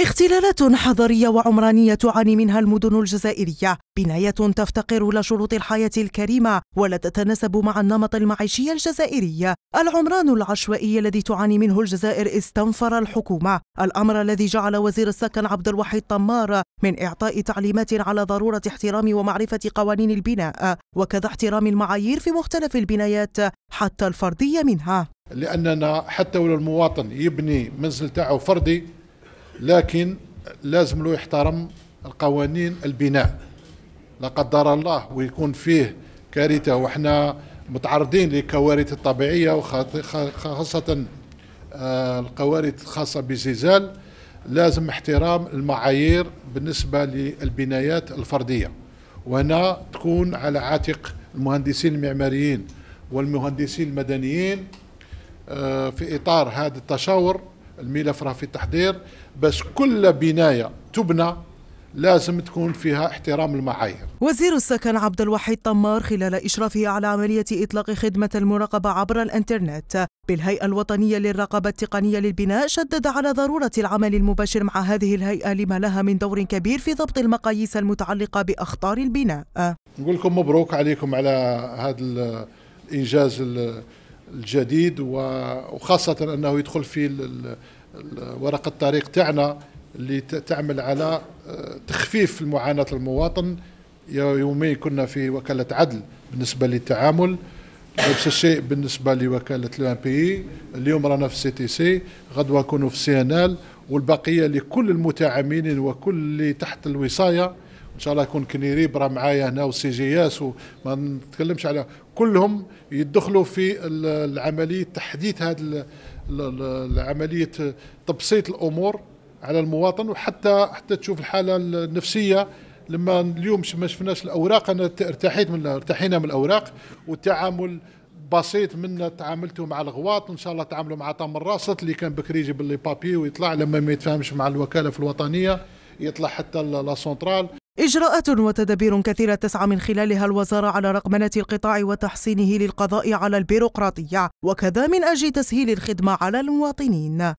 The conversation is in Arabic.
اختلالات حضرية وعمرانية تعاني منها المدن الجزائرية بناية تفتقر لشروط الحياة الكريمة ولا تتناسب مع النمط المعيشي الجزائري العمران العشوائي الذي تعاني منه الجزائر استنفر الحكومة الأمر الذي جعل وزير السكن عبد الوحيد طمار من إعطاء تعليمات على ضرورة احترام ومعرفة قوانين البناء وكذا احترام المعايير في مختلف البنايات حتى الفردية منها لأننا حتى ولو المواطن يبني منزل تاعه فردي لكن لازم له يحترم القوانين البناء لا قدر الله ويكون فيه كارثة وإحنا متعرضين لكوارث الطبيعية وخاصة آه، الكوارث الخاصة بالزلزال لازم احترام المعايير بالنسبة للبنايات الفردية وهنا تكون على عاتق المهندسين المعماريين والمهندسين المدنيين آه، في إطار هذا التشاور الملف راه في التحضير باش كل بنايه تبنى لازم تكون فيها احترام المعايير وزير السكن عبد الوحيد طمار خلال إشرافه على عملية إطلاق خدمة المراقبة عبر الإنترنت بالهيئة الوطنية للرقابة التقنية للبناء شدد على ضرورة العمل المباشر مع هذه الهيئة لما لها من دور كبير في ضبط المقاييس المتعلقة بأخطار البناء نقول لكم مبروك عليكم على هذا الإنجاز الجديد وخاصة أنه يدخل في ورقة الطريق تاعنا اللي تعمل على آه، تخفيف معاناة المواطن يومين كنا في وكالة عدل بالنسبة للتعامل نفس الشيء بالنسبة لوكالة الام بي اليوم رانا في سي تي سي غدوة كونوا في سي ان ال والبقية لكل المتعاملين وكل اللي تحت الوصاية ان شاء الله يكون كنيري راه معايا هنا والسي جي اس وما نتكلمش على كلهم يدخلوا في العمليه تحديث هذه العمليه تبسيط الامور على المواطن وحتى حتى تشوف الحاله النفسيه لما اليوم ما شفناش الاوراق انا ارتحيت من ارتحينا من الاوراق والتعامل بسيط منا تعاملته مع الغواط ان شاء الله تعاملوا مع طام الراسط اللي كان بكري يجيب لي بابي ويطلع لما ما يتفاهمش مع الوكاله في الوطنيه يطلع حتى لا سونترال إجراءات وتدابير كثيرة تسعى من خلالها الوزارة على رقمنة القطاع وتحسينه للقضاء على البيروقراطية وكذا من أجل تسهيل الخدمة على المواطنين